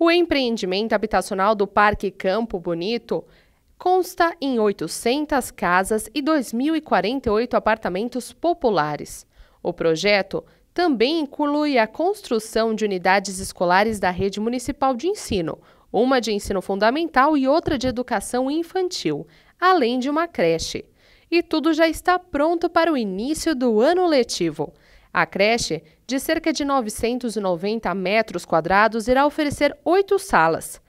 O empreendimento habitacional do Parque Campo Bonito consta em 800 casas e 2.048 apartamentos populares. O projeto também inclui a construção de unidades escolares da rede municipal de ensino, uma de ensino fundamental e outra de educação infantil, além de uma creche. E tudo já está pronto para o início do ano letivo. A creche, de cerca de 990 metros quadrados, irá oferecer oito salas: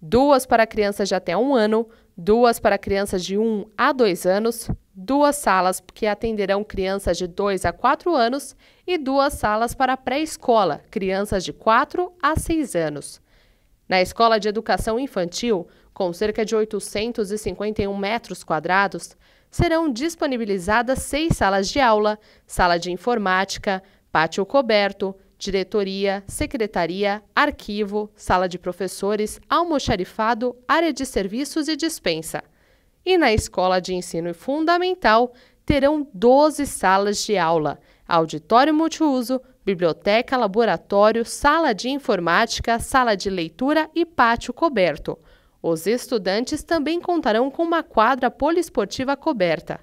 duas para crianças de até um ano, duas para crianças de um a dois anos, duas salas que atenderão crianças de dois a quatro anos e duas salas para pré-escola, crianças de quatro a seis anos. Na Escola de Educação Infantil, com cerca de 851 metros quadrados, serão disponibilizadas seis salas de aula, sala de informática, pátio coberto, diretoria, secretaria, arquivo, sala de professores, almoxarifado, área de serviços e dispensa. E na escola de ensino fundamental terão 12 salas de aula, auditório multiuso, biblioteca, laboratório, sala de informática, sala de leitura e pátio coberto. Os estudantes também contarão com uma quadra poliesportiva coberta.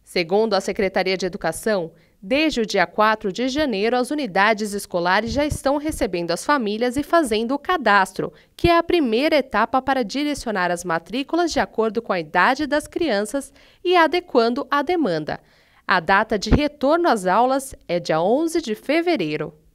Segundo a Secretaria de Educação, desde o dia 4 de janeiro, as unidades escolares já estão recebendo as famílias e fazendo o cadastro, que é a primeira etapa para direcionar as matrículas de acordo com a idade das crianças e adequando à demanda. A data de retorno às aulas é dia 11 de fevereiro.